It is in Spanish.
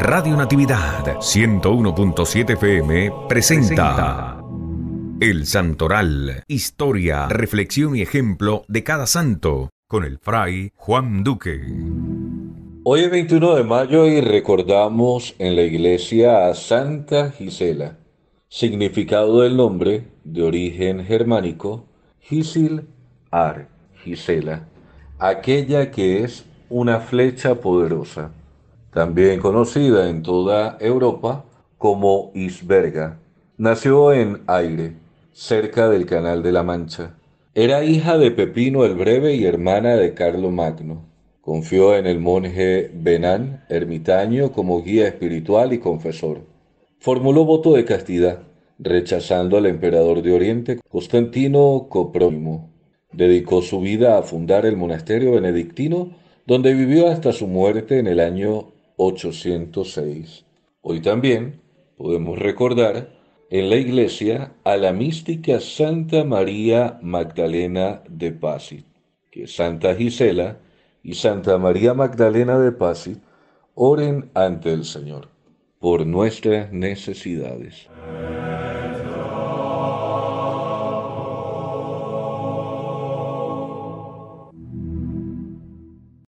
Radio Natividad 101.7 FM presenta El Santoral, historia, reflexión y ejemplo de cada santo, con el fray Juan Duque. Hoy es 21 de mayo y recordamos en la iglesia a Santa Gisela, significado del nombre de origen germánico, Gisil Ar, Gisela, aquella que es una flecha poderosa también conocida en toda Europa como Isberga. Nació en Aire, cerca del Canal de la Mancha. Era hija de Pepino el Breve y hermana de Carlo Magno. Confió en el monje Benán, ermitaño, como guía espiritual y confesor. Formuló voto de castidad, rechazando al emperador de Oriente, Constantino Coprónimo. Dedicó su vida a fundar el monasterio benedictino, donde vivió hasta su muerte en el año 806. Hoy también podemos recordar en la iglesia a la mística Santa María Magdalena de Pasi, que Santa Gisela y Santa María Magdalena de Pasi oren ante el Señor por nuestras necesidades.